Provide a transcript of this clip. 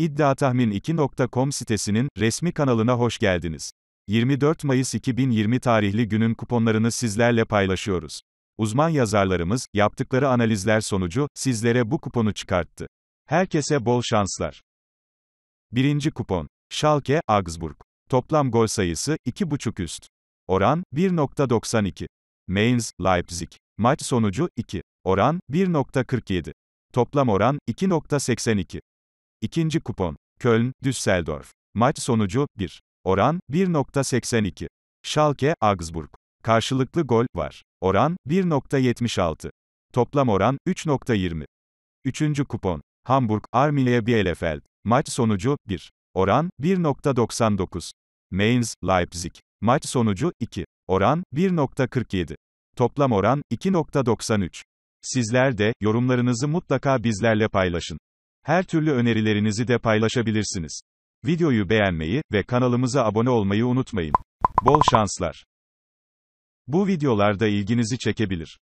İddiatahmin2.com sitesinin resmi kanalına hoş geldiniz. 24 Mayıs 2020 tarihli günün kuponlarını sizlerle paylaşıyoruz. Uzman yazarlarımız yaptıkları analizler sonucu sizlere bu kuponu çıkarttı. Herkese bol şanslar. Birinci kupon. Schalke Augsburg. Toplam gol sayısı 2.5 üst. Oran 1.92. Mainz Leipzig. Maç sonucu 2. Oran 1.47. Toplam oran 2.82. İkinci kupon. Köln, Düsseldorf. Maç sonucu, 1. Oran, 1.82. Schalke, Augsburg. Karşılıklı gol, var. Oran, 1.76. Toplam oran, 3.20. Üçüncü kupon. Hamburg, Arminia Bielefeld. Maç sonucu, 1. Oran, 1.99. Mainz, Leipzig. Maç sonucu, 2. Oran, 1.47. Toplam oran, 2.93. Sizler de, yorumlarınızı mutlaka bizlerle paylaşın. Her türlü önerilerinizi de paylaşabilirsiniz. Videoyu beğenmeyi ve kanalımıza abone olmayı unutmayın. Bol şanslar. Bu videolarda ilginizi çekebilir.